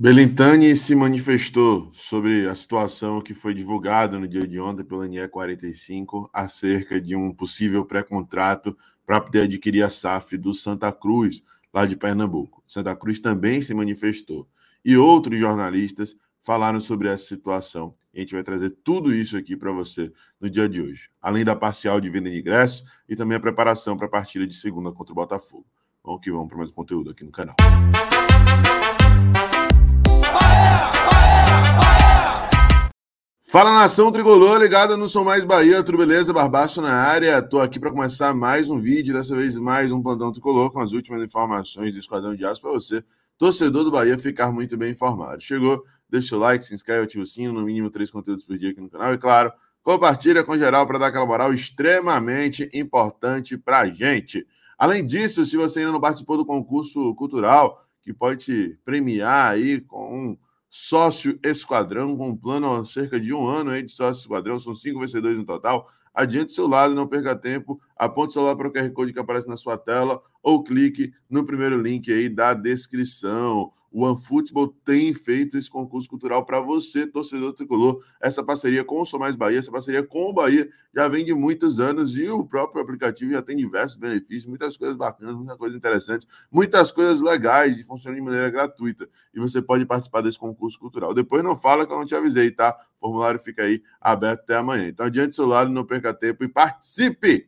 Belintani se manifestou sobre a situação que foi divulgada no dia de ontem pela NE 45 acerca de um possível pré-contrato para poder adquirir a SAF do Santa Cruz, lá de Pernambuco. Santa Cruz também se manifestou. E outros jornalistas falaram sobre essa situação. a gente vai trazer tudo isso aqui para você no dia de hoje, além da parcial de venda de ingressos e também a preparação para a partida de segunda contra o Botafogo. Vamos que vamos para mais conteúdo aqui no canal. Música Fala nação tricolor, ligada no Sou Mais Bahia, tudo beleza? Barbaço na área, tô aqui para começar mais um vídeo, dessa vez mais um plantão tricolor com as últimas informações do Esquadrão de Aço para você, torcedor do Bahia, ficar muito bem informado. Chegou? Deixa o like, se inscreve, ativa o sino, no mínimo três conteúdos por dia aqui no canal e claro, compartilha com geral para dar aquela moral extremamente importante a gente. Além disso, se você ainda não participou do concurso cultural, que pode te premiar aí com sócio esquadrão, com um plano há cerca de um ano aí de sócio esquadrão, são cinco vencedores no total. Adiante seu lado, não perca tempo, aponte o celular para o QR Code que aparece na sua tela ou clique no primeiro link aí da descrição. O OneFootball tem feito esse concurso cultural para você, torcedor tricolor. Essa parceria com o Sou Mais Bahia, essa parceria com o Bahia já vem de muitos anos e o próprio aplicativo já tem diversos benefícios, muitas coisas bacanas, muita coisa interessante, muitas coisas legais e funciona de maneira gratuita. E você pode participar desse concurso cultural. Depois não fala que eu não te avisei, tá? O formulário fica aí aberto até amanhã. Então, adiante do seu lado, não perca tempo e participe!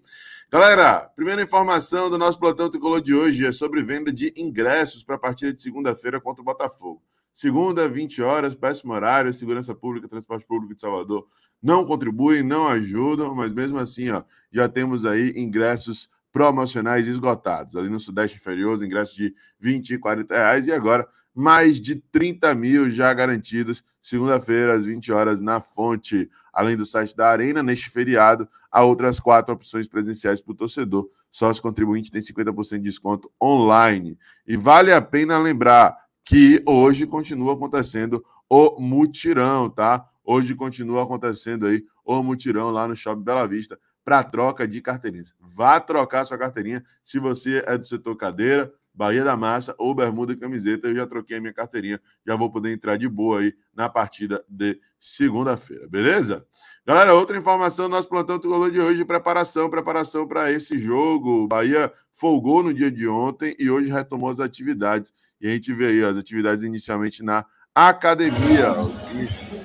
Galera, primeira informação do nosso plantão tricolor de hoje é sobre venda de ingressos para a partida de segunda-feira contra o Botafogo. Segunda, 20 horas, péssimo horário, segurança pública, transporte público de Salvador não contribuem, não ajudam, mas mesmo assim, ó, já temos aí ingressos promocionais esgotados. Ali no Sudeste Inferior, ingressos de 20 e 40 reais. E agora mais de 30 mil já garantidos, segunda-feira, às 20 horas, na fonte. Além do site da Arena, neste feriado, há outras quatro opções presenciais para o torcedor. Só os contribuintes têm 50% de desconto online. E vale a pena lembrar que hoje continua acontecendo o mutirão, tá? Hoje continua acontecendo aí o mutirão lá no Shopping Bela Vista para troca de carteirinhas. Vá trocar sua carteirinha se você é do setor cadeira, Bahia da Massa ou Bermuda e Camiseta. Eu já troquei a minha carteirinha, já vou poder entrar de boa aí na partida de segunda-feira, beleza? Galera, outra informação do nosso plantão tricolor de hoje: preparação, preparação para esse jogo. Bahia folgou no dia de ontem e hoje retomou as atividades. E a gente vê aí as atividades inicialmente na academia,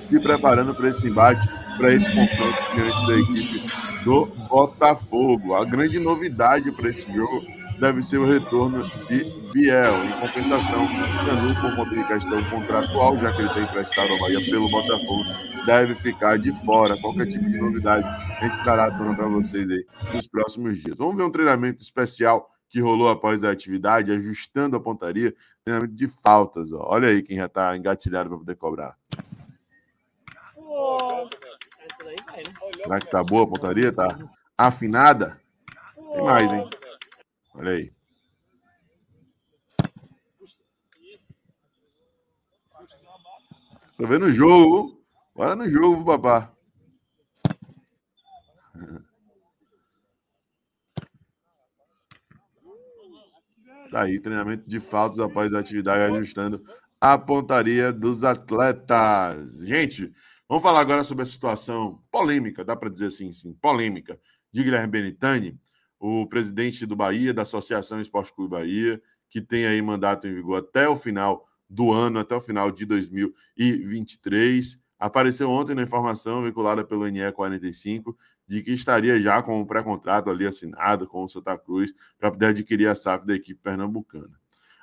se preparando para esse embate, para esse confronto diante da equipe do Botafogo. A grande novidade para esse jogo deve ser o retorno de Biel. Em compensação, Canu, por conta de questão contratual, já que ele tem emprestado a Bahia pelo Botafogo, deve ficar de fora. Qualquer tipo de novidade, a gente estará dando para vocês aí nos próximos dias. Vamos ver um treinamento especial que rolou após a atividade, ajustando a pontaria, treinamento de faltas. Ó. Olha aí quem já está engatilhado para poder cobrar. Será que tá boa a pontaria? Tá afinada? Tem mais, hein? Olha aí. Tô vendo o jogo. Bora no jogo, babá. Tá aí, treinamento de faltas após a atividade, ajustando a pontaria dos atletas. Gente, vamos falar agora sobre a situação polêmica, dá para dizer assim, sim, polêmica, de Guilherme Benitani o presidente do Bahia, da Associação Esporte Clube Bahia, que tem aí mandato em vigor até o final do ano, até o final de 2023. Apareceu ontem na informação veiculada pelo NE 45 de que estaria já com um pré-contrato ali assinado com o Santa Cruz para poder adquirir a SAF da equipe pernambucana.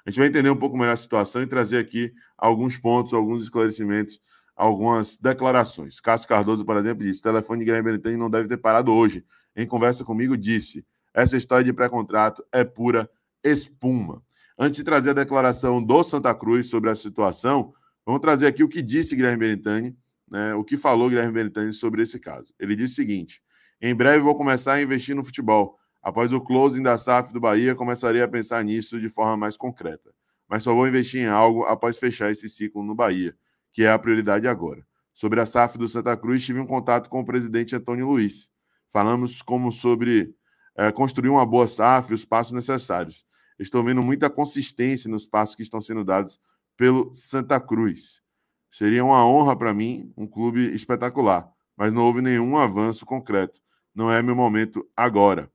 A gente vai entender um pouco melhor a situação e trazer aqui alguns pontos, alguns esclarecimentos, algumas declarações. Cássio Cardoso, por exemplo, disse: o telefone de Guilherme Benettini não deve ter parado hoje. Em conversa comigo, disse: essa história de pré-contrato é pura espuma. Antes de trazer a declaração do Santa Cruz sobre a situação, vamos trazer aqui o que disse Guilherme Benitani, né, o que falou Guilherme Benitani sobre esse caso. Ele disse o seguinte: em breve vou começar a investir no futebol. Após o closing da SAF do Bahia, começarei a pensar nisso de forma mais concreta. Mas só vou investir em algo após fechar esse ciclo no Bahia, que é a prioridade agora. Sobre a SAF do Santa Cruz, tive um contato com o presidente Antônio Luiz. Falamos como sobre é, construir uma boa SAF e os passos necessários. Estou vendo muita consistência nos passos que estão sendo dados pelo Santa Cruz. Seria uma honra para mim, um clube espetacular, mas não houve nenhum avanço concreto. Não é meu momento agora.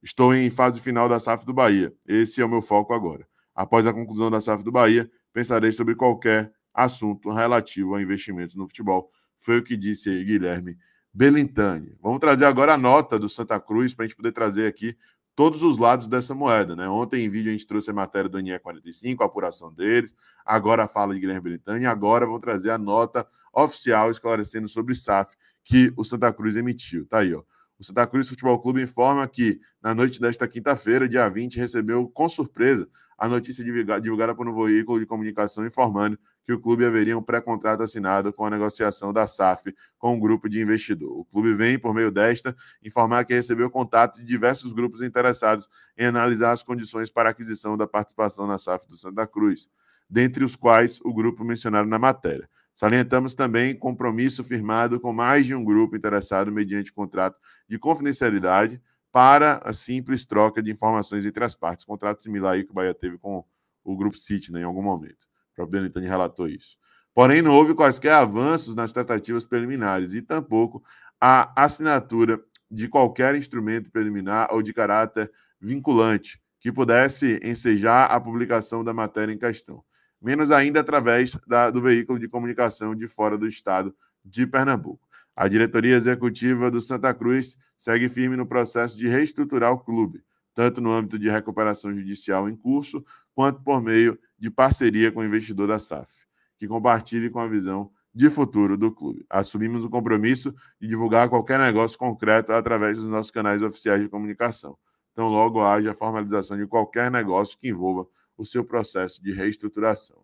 Estou em fase final da SAF do Bahia. Esse é o meu foco agora. Após a conclusão da SAF do Bahia, pensarei sobre qualquer assunto relativo a investimentos no futebol. Foi o que disse aí Guilherme Belintani. Vamos trazer agora a nota do Santa Cruz para a gente poder trazer aqui todos os lados dessa moeda. Né? Ontem em vídeo a gente trouxe a matéria do NIE 45, a apuração deles, agora a fala de Guilherme Belintani, agora vamos trazer a nota oficial esclarecendo sobre SAF que o Santa Cruz emitiu. Tá aí, ó. O Santa Cruz Futebol Clube informa que, na noite desta quinta-feira, dia 20, recebeu com surpresa a notícia divulgada por um veículo de comunicação informando que o clube haveria um pré-contrato assinado com a negociação da SAF com um grupo de investidor. O clube vem, por meio desta, informar que recebeu contato de diversos grupos interessados em analisar as condições para aquisição da participação na SAF do Santa Cruz, dentre os quais o grupo mencionado na matéria. Salientamos também compromisso firmado com mais de um grupo interessado mediante contrato de confidencialidade para a simples troca de informações entre as partes. Contrato similar aí que o Bahia teve com o Grupo City né, em algum momento. O próprio Denitani relatou isso. Porém, não houve quaisquer avanços nas tentativas preliminares e tampouco a assinatura de qualquer instrumento preliminar ou de caráter vinculante que pudesse ensejar a publicação da matéria em questão, menos ainda através da, do veículo de comunicação de fora do estado de Pernambuco. A diretoria executiva do Santa Cruz segue firme no processo de reestruturar o clube, tanto no âmbito de recuperação judicial em curso, quanto por meio de parceria com o investidor da SAF, que compartilhe com a visão de futuro do clube. Assumimos o compromisso de divulgar qualquer negócio concreto através dos nossos canais oficiais de comunicação. Então, logo haja a formalização de qualquer negócio que envolva o seu processo de reestruturação.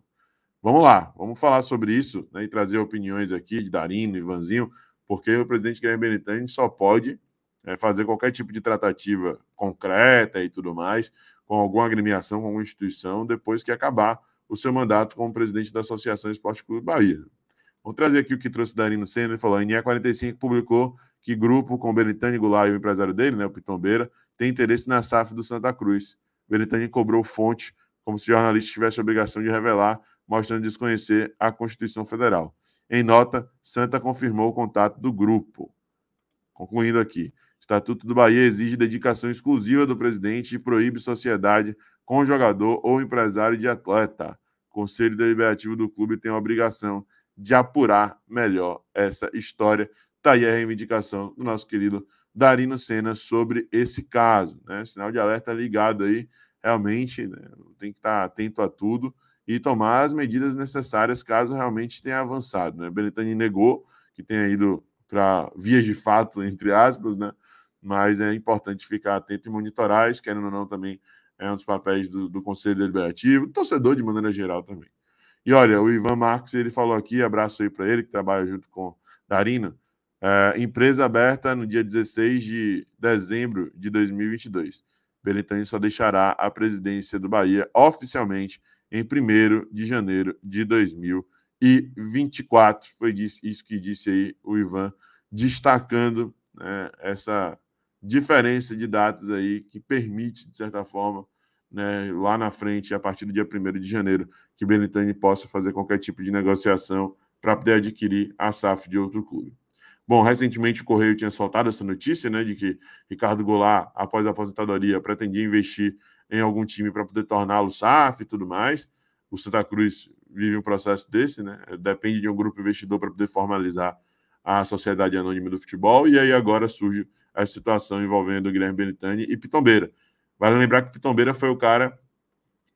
Vamos lá, vamos falar sobre isso né, e trazer opiniões aqui de Darino, Vanzinho porque o presidente Guilherme Benitani só pode é, fazer qualquer tipo de tratativa concreta e tudo mais com alguma agremiação, com alguma instituição, depois que acabar o seu mandato como presidente da Associação Esporte Clube Bahia. Vou trazer aqui o que trouxe Darino Senna, ele falou, a NE45 publicou que grupo com Benitani Goulart e o empresário dele, né, o Pitombeira, tem interesse na SAF do Santa Cruz. Benitani cobrou fonte, como se o jornalista tivesse a obrigação de revelar, mostrando desconhecer a Constituição Federal. Em nota, Santa confirmou o contato do grupo. Concluindo aqui, Estatuto do Bahia exige dedicação exclusiva do presidente e proíbe sociedade com jogador ou empresário de atleta. O Conselho Deliberativo do clube tem a obrigação de apurar melhor essa história. Está aí a reivindicação do nosso querido Darino Senna sobre esse caso. Né? Sinal de alerta ligado aí, realmente, né? tem que estar tá atento a tudo e tomar as medidas necessárias caso realmente tenha avançado. Né? Belitani negou que tenha ido para vias de fato, entre aspas, né? mas é importante ficar atento e monitorar, isso, querendo ou não, também é um dos papéis do, do Conselho Deliberativo, torcedor de maneira geral também. E olha, o Ivan Marques, ele falou aqui, abraço aí para ele, que trabalha junto com Darina, é, empresa aberta no dia 16 de dezembro de 2022. Belintani só deixará a presidência do Bahia oficialmente em 1 de janeiro de 2024. Foi isso que disse aí o Ivan, destacando né, essa diferença de datas aí que permite, de certa forma, né, lá na frente, a partir do dia 1 de janeiro, que Benitani possa fazer qualquer tipo de negociação para poder adquirir a SAF de outro clube. Bom, recentemente o Correio tinha soltado essa notícia, né, de que Ricardo Goulart, após a aposentadoria, pretendia investir em algum time para poder torná-lo SAF e tudo mais. O Santa Cruz vive um processo desse, né? Depende de um grupo investidor para poder formalizar a Sociedade Anônima do Futebol, e aí agora surge a situação envolvendo o Guilherme Benitani e Pitombeira. Vale lembrar que Pitombeira foi o cara,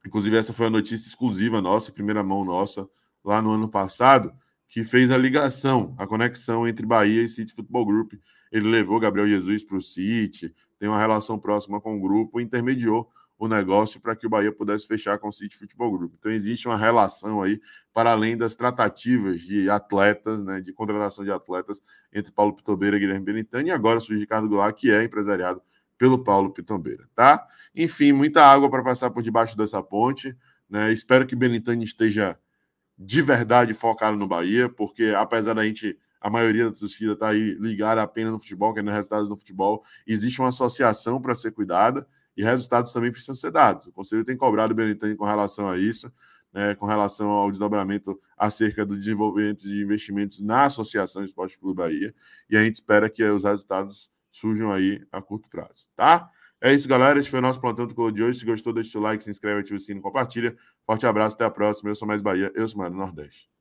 inclusive essa foi a notícia exclusiva nossa, primeira mão nossa, lá no ano passado, que fez a ligação, a conexão entre Bahia e City Football Group. Ele levou Gabriel Jesus para o City, tem uma relação próxima com o grupo, intermediou o negócio para que o Bahia pudesse fechar com o City Futebol Group. Então existe uma relação aí para além das tratativas de atletas, né, de contratação de atletas entre Paulo Pitombeira e Guilherme Benitani e agora surge Ricardo Goulart, que é empresariado pelo Paulo Pitombeira, tá? Enfim, muita água para passar por debaixo dessa ponte, né? Espero que Benitani esteja de verdade focado no Bahia, porque apesar da gente a maioria da torcida está aí ligada apenas no futebol, querendo resultados no futebol, existe uma associação para ser cuidada e resultados também precisam ser dados. O Conselho tem cobrado o Benetani com relação a isso, né, com relação ao desdobramento acerca do desenvolvimento de investimentos na Associação Esporte Clube Bahia, e a gente espera que os resultados surjam aí a curto prazo, tá? É isso, galera. Esse foi o nosso plantão do Clube de hoje. Se gostou, deixa o like, se inscreve, ativa o sino, compartilha. Forte abraço, até a próxima. Eu sou Mais Bahia, eu sou Mário Nordeste.